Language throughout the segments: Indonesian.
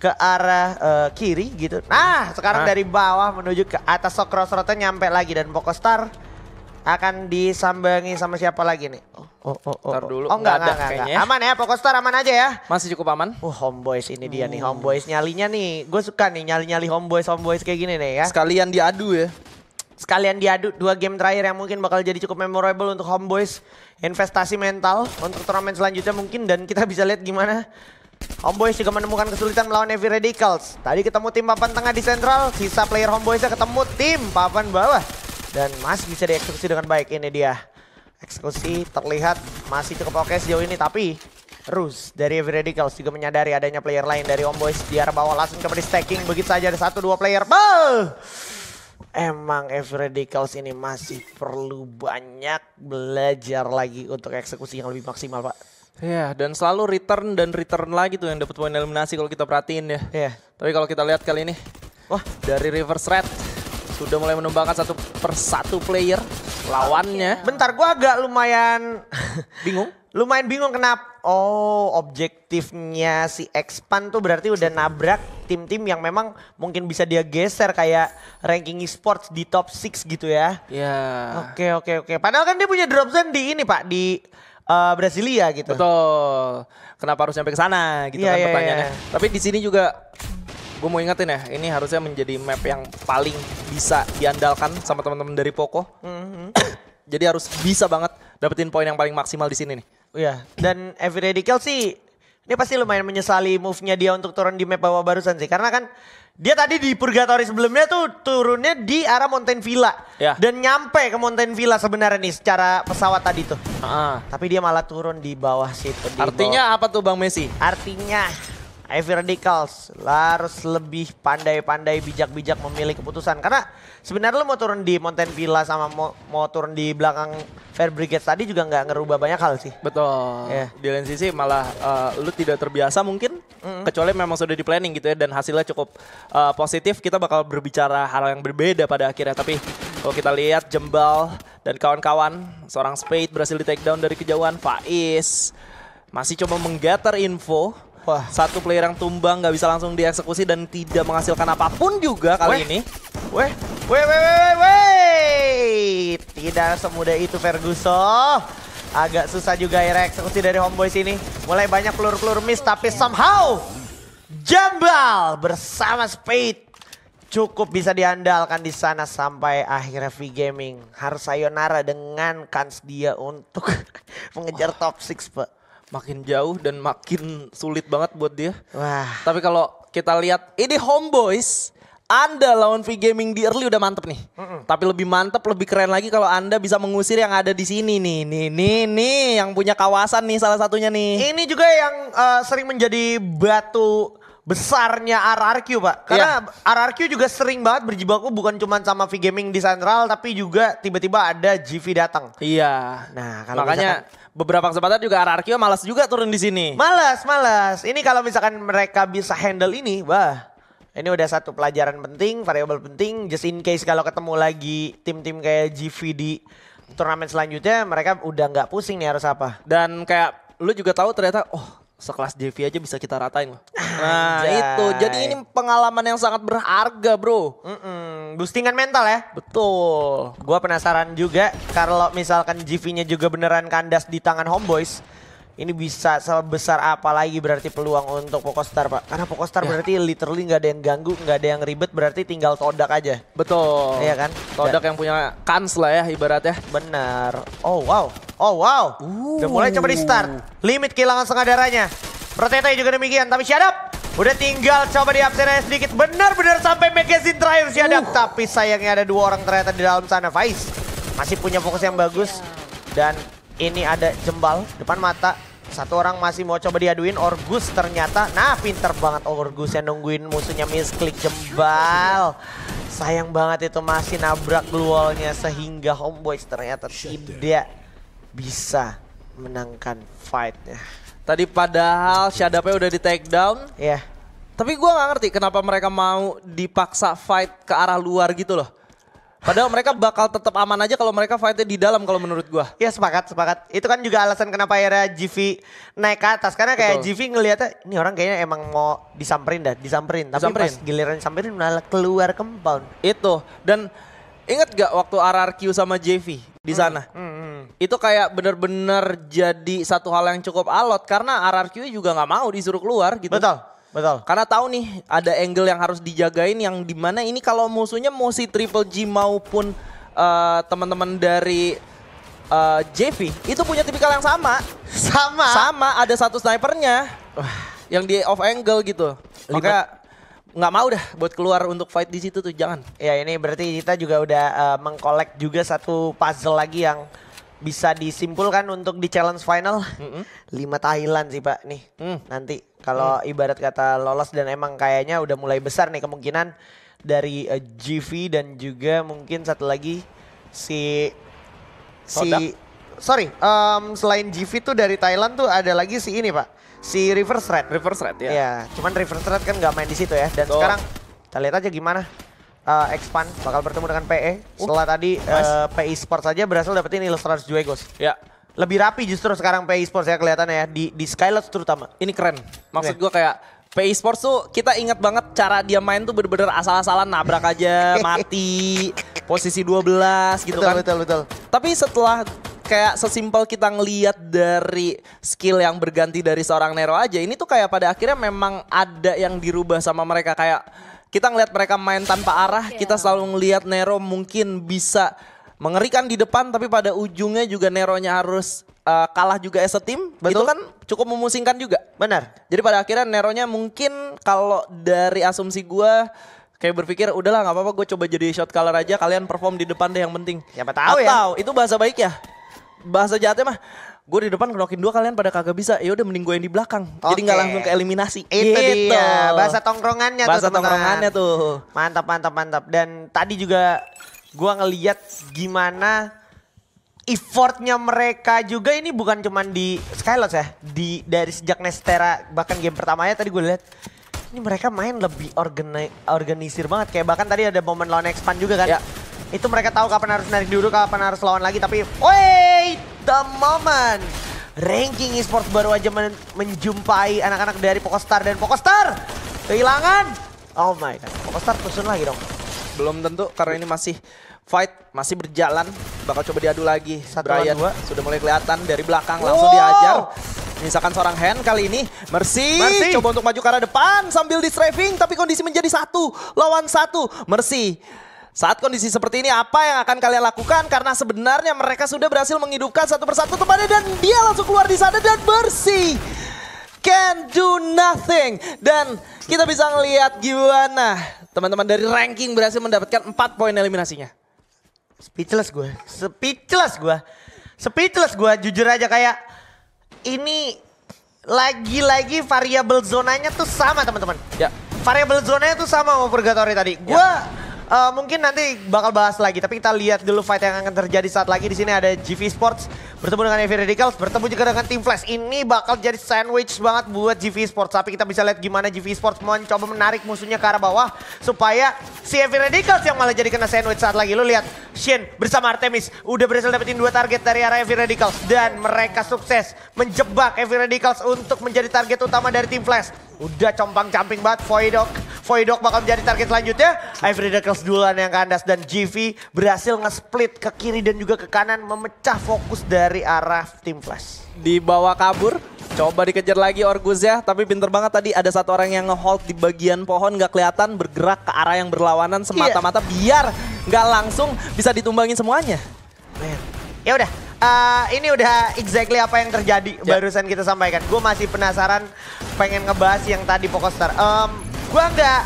ke arah uh, kiri gitu. Nah, sekarang Hah? dari bawah menuju ke atas so crossroadnya nyampe lagi dan Star akan disambangi sama siapa lagi nih? Oh, oh, oh, oh. oh. dulu. Oh, enggak, enggak, enggak, enggak. Aman ya, Star aman aja ya. Masih cukup aman. Oh, homeboys ini dia hmm. nih, homeboys nyalinya nih. Gue suka nih nyali-nyali homeboys, homeboys kayak gini nih ya. Sekalian diadu ya. Sekalian diadu dua game terakhir yang mungkin bakal jadi cukup memorable untuk homeboys. Investasi mental untuk turnamen selanjutnya mungkin dan kita bisa lihat gimana Homeboys juga menemukan kesulitan melawan Heavy Radicals. Tadi ketemu tim papan tengah di sentral, sisa player Homeboysnya ketemu tim papan bawah. Dan masih bisa dieksekusi dengan baik. Ini dia. Eksekusi terlihat masih cukup oke sejauh ini, tapi Rus dari Heavy Radicals juga menyadari adanya player lain dari Homeboys di arah bawah langsung coba di stacking. Begitu saja ada satu dua player. Bah! Emang Heavy Radicals ini masih perlu banyak belajar lagi untuk eksekusi yang lebih maksimal, Pak. Iya, yeah, dan selalu return dan return lagi tuh yang dapat poin eliminasi kalau kita perhatiin ya. Iya. Yeah. Tapi kalau kita lihat kali ini, wah dari reverse red sudah mulai menumbangkan satu persatu player lawannya. Iya. Bentar, gua agak lumayan bingung. lumayan bingung kenapa? Oh, objektifnya si Expan tuh berarti udah nabrak tim-tim yang memang mungkin bisa dia geser kayak ranking esports di top 6 gitu ya. Iya. Yeah. Oke, okay, oke, okay, oke. Okay. Padahal kan dia punya drop zone di ini, Pak, di uh, Brasilia gitu. Betul. Kenapa harus sampai ke sana gitu yeah, kan yeah, iya. pertanyaannya. Yeah. Tapi di sini juga gue mau ingetin ya, ini harusnya menjadi map yang paling bisa diandalkan sama teman-teman dari Poco. Mm -hmm. Jadi harus bisa banget dapetin poin yang paling maksimal di sini nih. Iya, yeah. dan Every Radical sih ini pasti lumayan menyesali move-nya dia untuk turun di map bawah barusan sih. Karena kan dia tadi di purgatory sebelumnya tuh turunnya di arah Mountain Villa ya. dan nyampe ke Mountain Villa sebenarnya nih secara pesawat tadi tuh. Uh -huh. Tapi dia malah turun di bawah situ. Artinya bawah. apa tuh Bang Messi? Artinya Ivy Radicals harus lebih pandai-pandai bijak-bijak memilih keputusan karena sebenarnya lo mau turun di Mountain Villa sama mau, mau turun di belakang Fair Brigade tadi juga nggak ngerubah banyak hal sih. Betul. Yeah. Di lain sisi malah uh, lu tidak terbiasa mungkin mm -hmm. kecuali memang sudah di planning gitu ya dan hasilnya cukup uh, positif kita bakal berbicara hal yang berbeda pada akhirnya tapi kalau kita lihat Jembal dan kawan-kawan seorang Spade berhasil di take down dari kejauhan Faiz masih coba menggatar info Wah. Satu player yang tumbang nggak bisa langsung dieksekusi dan tidak menghasilkan apapun juga kali weh. ini. Weh, weh, weh, weh, weh. Tidak semudah itu Ferguson. Agak susah juga ya eksekusi dari Homeboy sini. Mulai banyak pelur-pelur miss tapi somehow Jambal bersama Speed cukup bisa diandalkan di sana sampai akhirnya V Gaming harus sayonara dengan kans dia untuk mengejar top 6, Pak makin jauh dan makin sulit banget buat dia. Wah. Tapi kalau kita lihat ini Homeboys anda lawan V gaming di early udah mantep nih. Mm -mm. Tapi lebih mantep, lebih keren lagi kalau Anda bisa mengusir yang ada di sini nih. Nih, nih, nih yang punya kawasan nih salah satunya nih. Ini juga yang uh, sering menjadi batu besarnya RRQ pak karena yeah. RRQ juga sering banget berjibaku bukan cuma sama V Gaming di Central tapi juga tiba-tiba ada GV datang iya yeah. nah kalau makanya misalkan, beberapa kesempatan juga Ararkio malas juga turun di sini. Malas, malas. Ini kalau misalkan mereka bisa handle ini, wah. Ini udah satu pelajaran penting, variabel penting. Just in case kalau ketemu lagi tim-tim kayak GV di turnamen selanjutnya, mereka udah nggak pusing nih harus apa. Dan kayak lu juga tahu ternyata, oh sekelas JV aja bisa kita ratain loh. Nah Jai. itu, jadi ini pengalaman yang sangat berharga bro. Mm-mm. Boostingan mental ya. Betul. Gua penasaran juga kalau misalkan JV-nya juga beneran kandas di tangan homeboys. Ini bisa sebesar apa lagi berarti peluang untuk Pokostar Pak? Karena Pokostar ya. berarti literally nggak ada yang ganggu, nggak ada yang ribet, berarti tinggal Todak aja. Betul. Iya kan? Todak Dan. yang punya kans lah ya ibaratnya. Benar. Oh wow, Oh wow. Udah mulai coba di start. Limit kehilangan setengah darahnya. Proteta juga demikian. Tapi siadap. udah tinggal coba di absennya sedikit. Benar-benar sampai magazine terakhir siadap. Uh. Tapi sayangnya ada dua orang ternyata di dalam sana. Faiz masih punya fokus yang bagus. Dan ini ada jembal depan mata. Satu orang masih mau coba diaduin Orgus ternyata. Nah, pinter banget Orgus yang nungguin musuhnya klik jembal. Sayang banget itu masih nabrak luolnya sehingga Homeboys ternyata tidak bisa menangkan fightnya. Tadi padahal Shadapnya udah di take down. Iya. Yeah. Tapi gue gak ngerti kenapa mereka mau dipaksa fight ke arah luar gitu loh. Padahal mereka bakal tetap aman aja kalau mereka fightnya di dalam kalau menurut gue. Iya sepakat, sepakat. Itu kan juga alasan kenapa akhirnya GV naik ke atas. Karena kayak Betul. GV ngeliatnya ini orang kayaknya emang mau disamperin dah, disamperin. Tapi disamperin. pas giliran disamperin malah keluar compound. Itu. Dan inget gak waktu RRQ sama JV di hmm, sana? Hmm, hmm itu kayak bener-bener jadi satu hal yang cukup alot karena RRQ juga nggak mau disuruh keluar gitu. Betul. Betul. Karena tahu nih ada angle yang harus dijagain yang dimana ini kalau musuhnya mau si Triple G maupun uh, teman-teman dari uh, eh, JV itu punya tipikal yang sama. Sama. Sama ada satu snipernya yang di off angle gitu. Maka nggak mau dah buat keluar untuk fight di situ tuh jangan. Ya ini berarti kita juga udah uh, eh, mengkolek juga satu puzzle lagi yang bisa disimpulkan untuk di challenge final mm-hmm. lima Thailand sih pak nih mm. nanti kalau mm. ibarat kata lolos dan emang kayaknya udah mulai besar nih kemungkinan dari uh, eh, GV dan juga mungkin satu lagi si si oh, sorry um, selain GV tuh dari Thailand tuh ada lagi si ini pak si Reverse Red Reverse Red ya ya cuman Reverse Red kan nggak main di situ ya dan so. sekarang kita lihat aja gimana uh, eh, expand bakal bertemu dengan PE. Uh, Setelah tadi eh, nice. uh, PE Sport saja berhasil dapetin Illustrator Juegos. Ya. Lebih rapi justru sekarang PE Sport saya kelihatannya ya di di Skylot terutama. Ini keren. Maksud iya. gue kayak PE Sport tuh kita ingat banget cara dia main tuh bener-bener asal-asalan nabrak aja, mati, posisi 12 gitu betul, kan. Betul, betul, Tapi setelah kayak sesimpel kita ngeliat dari skill yang berganti dari seorang Nero aja, ini tuh kayak pada akhirnya memang ada yang dirubah sama mereka kayak kita ngelihat mereka main tanpa arah, iya. kita selalu ngelihat Nero mungkin bisa mengerikan di depan tapi pada ujungnya juga Nero-nya harus uh, kalah juga as a team. Betul. Itu kan cukup memusingkan juga. Benar. Jadi pada akhirnya Nero-nya mungkin kalau dari asumsi gua kayak berpikir udahlah nggak apa-apa gue coba jadi shot caller aja kalian perform di depan deh yang penting. Siapa tahu Atau, ya. Atau itu bahasa baik ya. Bahasa jahatnya mah gue di depan kerokin dua kalian pada kagak bisa ya udah mending gue yang di belakang okay. jadi nggak langsung ke eliminasi itu gitu. dia bahasa tongkrongannya bahasa tuh, -teman. tuh mantap mantap mantap dan tadi juga gue ngeliat gimana effortnya mereka juga ini bukan cuman di Skylots ya di dari sejak Nestera bahkan game pertamanya tadi gue lihat ini mereka main lebih organi organisir banget kayak bahkan tadi ada momen lawan expand juga kan ya. itu mereka tahu kapan harus narik dulu kapan harus lawan lagi tapi wait the moment. Ranking esports baru aja men menjumpai anak-anak dari Pokostar dan Pokostar kehilangan. Oh my god, Pokostar tusun lagi dong. Belum tentu karena ini masih fight masih berjalan. Bakal coba diadu lagi. Satu Brian dua. sudah mulai kelihatan dari belakang langsung wow. diajar. Misalkan seorang hand kali ini. Mercy, Mercy coba untuk maju ke arah depan sambil distrafing tapi kondisi menjadi satu lawan satu. Mercy saat kondisi seperti ini apa yang akan kalian lakukan? Karena sebenarnya mereka sudah berhasil menghidupkan satu persatu temannya dan dia langsung keluar di sana dan bersih. Can do nothing. Dan kita bisa ngelihat gimana teman-teman dari ranking berhasil mendapatkan 4 poin eliminasinya. Speechless gue, speechless gue. Speechless gue jujur aja kayak ini lagi-lagi variabel zonanya tuh sama teman-teman. Ya. Variabel zonanya tuh sama sama Purgatory tadi. Gue ya uh, mungkin nanti bakal bahas lagi. Tapi kita lihat dulu fight yang akan terjadi saat lagi. Di sini ada GV Sports bertemu dengan Heavy Radicals, bertemu juga dengan Team Flash. Ini bakal jadi sandwich banget buat GV Sports. Tapi kita bisa lihat gimana GV Sports mencoba menarik musuhnya ke arah bawah supaya si Heavy Radicals yang malah jadi kena sandwich saat lagi. Lu lihat Shin bersama Artemis udah berhasil dapetin dua target dari arah Heavy Radicals dan mereka sukses menjebak Heavy Radicals untuk menjadi target utama dari Team Flash. Udah compang-camping banget Voidok Voidok bakal menjadi target selanjutnya. Ivory Knuckles duluan yang kandas dan GV berhasil nge-split ke kiri dan juga ke kanan memecah fokus dari arah tim Flash. Dibawa kabur, coba dikejar lagi ya. tapi pinter banget tadi ada satu orang yang nge-hold di bagian pohon gak kelihatan bergerak ke arah yang berlawanan semata-mata iya. biar gak langsung bisa ditumbangin semuanya. Ya udah, uh, ini udah exactly apa yang terjadi yeah. barusan kita sampaikan. Gue masih penasaran pengen ngebahas yang tadi Pokostar. Um, Gua nggak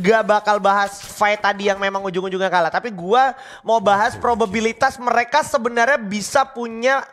nggak bakal bahas fight tadi yang memang ujung-ujungnya kalah. Tapi gua mau bahas probabilitas mereka sebenarnya bisa punya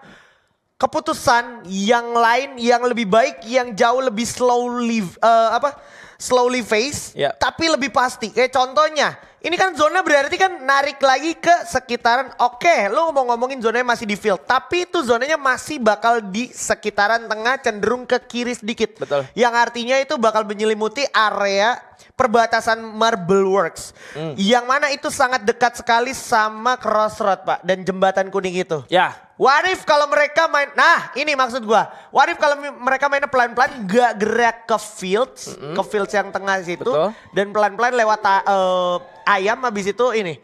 keputusan yang lain yang lebih baik yang jauh lebih slowly uh, apa slowly face yeah. tapi lebih pasti kayak contohnya ini kan zona berarti kan narik lagi ke sekitaran. Oke, lu lo mau ngomongin zonanya masih di field, tapi itu zonanya masih bakal di sekitaran tengah cenderung ke kiri sedikit. Betul. Yang artinya itu bakal menyelimuti area perbatasan Marble Works. Hmm. Yang mana itu sangat dekat sekali sama Crossroad, Pak, dan jembatan kuning itu. Ya. Warif kalau mereka main nah ini maksud gua. Warif kalau mereka mainnya pelan-pelan gak gerak ke fields, mm -hmm. ke fields yang tengah situ Betul. dan pelan-pelan lewat uh, ayam habis itu ini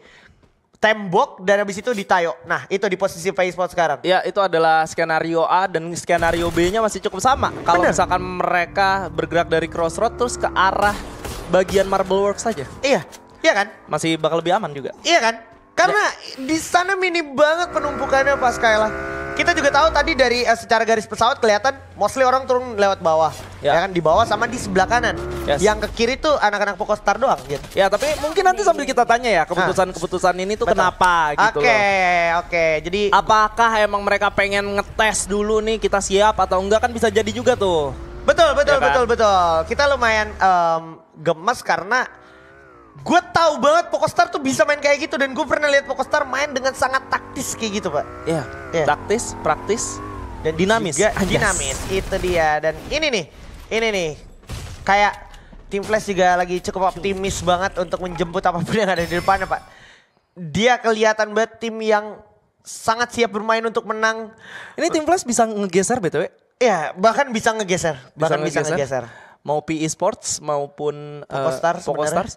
tembok dan habis itu ditayo. Nah, itu di posisi Facebook sekarang. Ya, itu adalah skenario A dan skenario B-nya masih cukup sama. Kalau misalkan mereka bergerak dari crossroad terus ke arah bagian Marble Works saja. Iya. Iya kan? Masih bakal lebih aman juga. Iya kan? Karena ya. di sana mini banget penumpukannya pas Kayla kita juga tahu tadi dari uh, secara garis pesawat kelihatan mostly orang turun lewat bawah. Ya. ya kan di bawah sama di sebelah kanan. Yes. Yang ke kiri tuh anak-anak star doang gitu. Ya, tapi mungkin nanti sambil kita tanya ya keputusan-keputusan ini tuh Betul. kenapa gitu Oke, okay, oke. Okay. Jadi apakah emang mereka pengen ngetes dulu nih kita siap atau enggak kan bisa jadi juga tuh. Betul, betul, ya kan? betul, betul. Kita lumayan um, gemes karena Gue tahu banget Pokostar tuh bisa main kayak gitu dan gue pernah lihat Pokostar main dengan sangat taktis kayak gitu, Pak. Iya. Yeah. Taktis, praktis, dan dinamis. Juga dinamis. Itu dia. Dan ini nih, ini nih. Kayak tim Flash juga lagi cukup optimis banget untuk menjemput apapun yang ada di depannya, Pak. Dia kelihatan banget tim yang sangat siap bermain untuk menang. Ini tim Flash bisa ngegeser BTW? Iya, bahkan bisa ngegeser. Bahkan bisa ngegeser. Bisa ngegeser. Mau PE Sports maupun eh, Pokostar. uh, Pokostars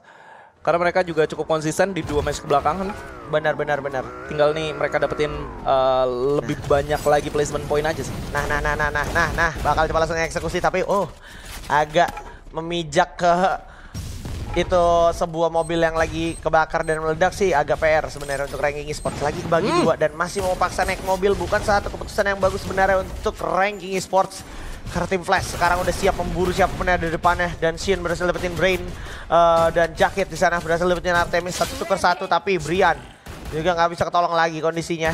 karena mereka juga cukup konsisten di dua match kebelakangan. Benar, benar, benar. Tinggal nih mereka dapetin uh, lebih nah. banyak lagi placement point aja sih. Nah, nah, nah, nah, nah, nah, nah. Bakal cepat langsung eksekusi tapi oh agak memijak ke itu sebuah mobil yang lagi kebakar dan meledak sih agak PR sebenarnya untuk ranking esports lagi bagi hmm. dua dan masih mau paksa naik mobil bukan satu keputusan yang bagus sebenarnya untuk ranking esports karena tim Flash sekarang udah siap memburu siapa pun yang ada di depannya dan Shin berhasil dapetin Brain uh, dan Jacket di sana berhasil dapetin Artemis satu tuker satu tapi Brian juga nggak bisa ketolong lagi kondisinya.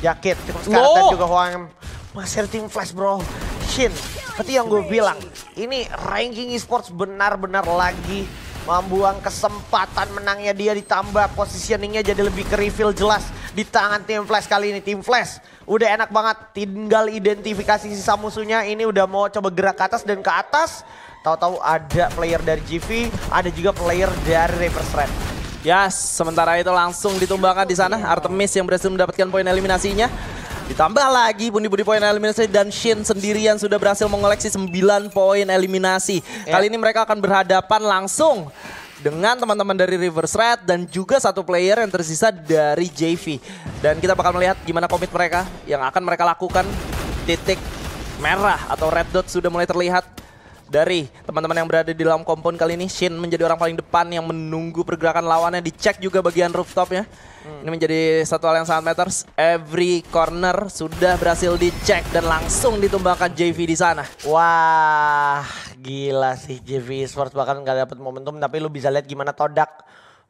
Jacket cukup sekarang dan juga Huang masih tim Flash bro. Shin, seperti yang gue bilang, ini ranking esports benar-benar lagi membuang kesempatan menangnya dia ditambah positioningnya jadi lebih ke reveal jelas di tangan tim Flash kali ini tim Flash Udah enak banget tinggal identifikasi sisa musuhnya. Ini udah mau coba gerak ke atas dan ke atas. Tahu-tahu ada player dari GV, ada juga player dari Reverse Red. Ya, yes, sementara itu langsung ditumbangkan di sana. Artemis yang berhasil mendapatkan poin eliminasinya. Ditambah lagi pundi-pundi poin eliminasi dan Shin sendirian sudah berhasil mengoleksi 9 poin eliminasi. Iya. Kali ini mereka akan berhadapan langsung dengan teman-teman dari Reverse Red dan juga satu player yang tersisa dari JV. Dan kita bakal melihat gimana komit mereka yang akan mereka lakukan. Titik merah atau red dot sudah mulai terlihat dari teman-teman yang berada di dalam kompon kali ini. Shin menjadi orang paling depan yang menunggu pergerakan lawannya. Dicek juga bagian rooftopnya. Hmm. Ini menjadi satu hal yang sangat matters. Every corner sudah berhasil dicek dan langsung ditumbangkan JV di sana. Wah, gila sih JV Esports bahkan gak dapat momentum tapi lu bisa lihat gimana Todak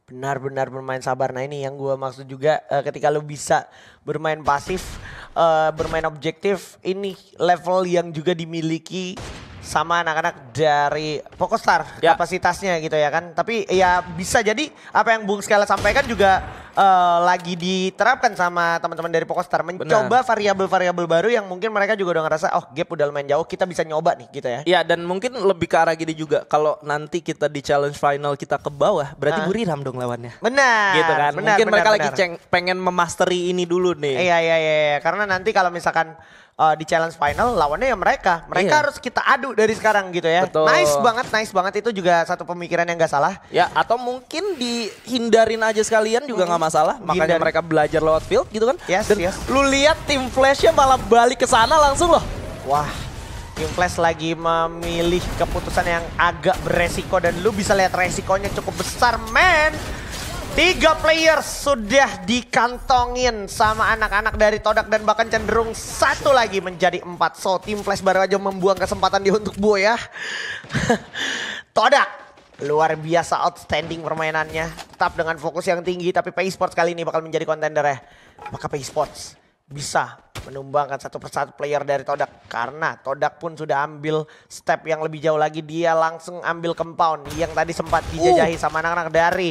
benar-benar bermain sabar. Nah ini yang gue maksud juga uh, ketika lu bisa bermain pasif, uh, bermain objektif, ini level yang juga dimiliki sama anak-anak dari Pokostar ya. kapasitasnya gitu ya kan. Tapi ya bisa jadi apa yang Bung Skala sampaikan juga uh, lagi diterapkan sama teman-teman dari Pokostar mencoba variabel-variabel baru yang mungkin mereka juga udah ngerasa oh gap udah lumayan jauh kita bisa nyoba nih gitu ya. Iya dan mungkin lebih ke arah gini juga kalau nanti kita di challenge final kita ke bawah berarti Buriram dong lawannya. Benar. Gitu kan. Benar, mungkin benar, mereka benar. lagi ceng pengen memasteri ini dulu nih. Iya, iya iya iya karena nanti kalau misalkan uh, di challenge final lawannya ya mereka. Mereka iya. harus kita adu dari sekarang gitu ya. Betul. Nice banget, nice banget itu juga satu pemikiran yang gak salah. Ya atau mungkin dihindarin aja sekalian juga nggak hmm. masalah. Makanya Hindari. mereka belajar lewat field gitu kan. Yes, Dan yes. lu lihat tim Flashnya malah balik ke sana langsung loh. Wah, tim Flash lagi memilih keputusan yang agak beresiko dan lu bisa lihat resikonya cukup besar, men. Tiga player sudah dikantongin sama anak-anak dari Todak dan bahkan cenderung satu lagi menjadi empat. So tim Flash baru aja membuang kesempatan dia untuk Bu ya. Todak luar biasa outstanding permainannya. Tetap dengan fokus yang tinggi tapi PE Sports kali ini bakal menjadi kontender ya. Apakah PE Sports bisa menumbangkan satu persatu player dari Todak karena Todak pun sudah ambil step yang lebih jauh lagi dia langsung ambil compound yang tadi sempat dijajahi uh. sama anak-anak dari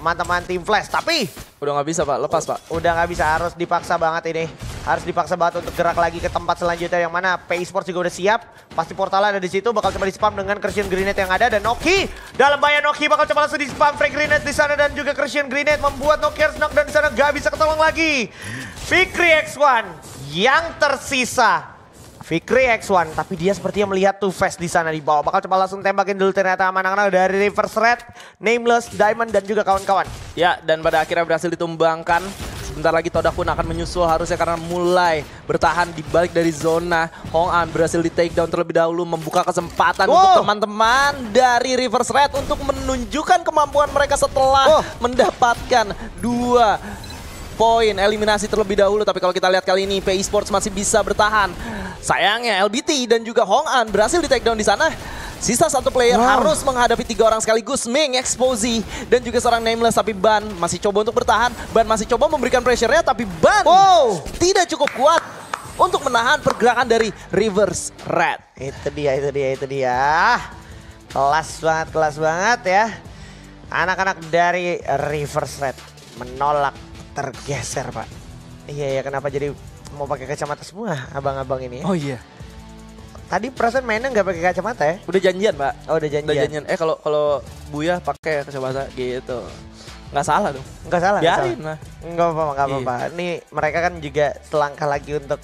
teman-teman tim Flash. Tapi udah nggak bisa pak, lepas pak. Udah nggak bisa, harus dipaksa banget ini. Harus dipaksa banget untuk gerak lagi ke tempat selanjutnya yang mana Pay Sports juga udah siap. Pasti portal ada di situ, bakal coba di spam dengan Christian Grenade yang ada dan Noki dalam bahaya Noki bakal coba langsung di spam Frank Grenade di sana dan juga Christian Grenade membuat Noki harus dan di sana nggak bisa ketolong lagi. Fikri X1 yang tersisa Fikri X1 tapi dia sepertinya melihat tuh Face di sana di bawah. Bakal coba langsung tembakin dulu ternyata aman-aman dari Reverse Red, Nameless, Diamond dan juga kawan-kawan. Ya, dan pada akhirnya berhasil ditumbangkan. Sebentar lagi Todak pun akan menyusul harusnya karena mulai bertahan di balik dari zona. Hong An berhasil di take down terlebih dahulu membuka kesempatan wow. untuk teman-teman dari Reverse Red untuk menunjukkan kemampuan mereka setelah oh. mendapatkan dua poin, eliminasi terlebih dahulu. Tapi kalau kita lihat kali ini, PE Sports masih bisa bertahan. Sayangnya LBT dan juga Hong An berhasil di take down di sana. Sisa satu player wow. harus menghadapi tiga orang sekaligus. Ming, Exposi, dan juga seorang Nameless. Tapi Ban masih coba untuk bertahan. Ban masih coba memberikan pressure-nya, tapi Ban wow. tidak cukup kuat untuk menahan pergerakan dari Reverse Red. Itu dia, itu dia, itu dia. Kelas banget, kelas banget ya. Anak-anak dari Reverse Red menolak tergeser pak. Iya ya kenapa jadi mau pakai kacamata semua abang-abang ini? Ya? Oh iya. Tadi perasaan mainnya nggak pakai kacamata ya? Udah janjian pak. Oh udah janjian. Udah janjian. Eh kalau kalau Buya pakai kacamata gitu. Nggak salah dong. Nggak salah. Biarin lah. Nggak apa-apa, nggak apa-apa. Iya. Ini mereka kan juga selangkah lagi untuk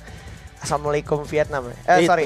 Assalamualaikum Vietnam. Ya. Eh Itu. sorry,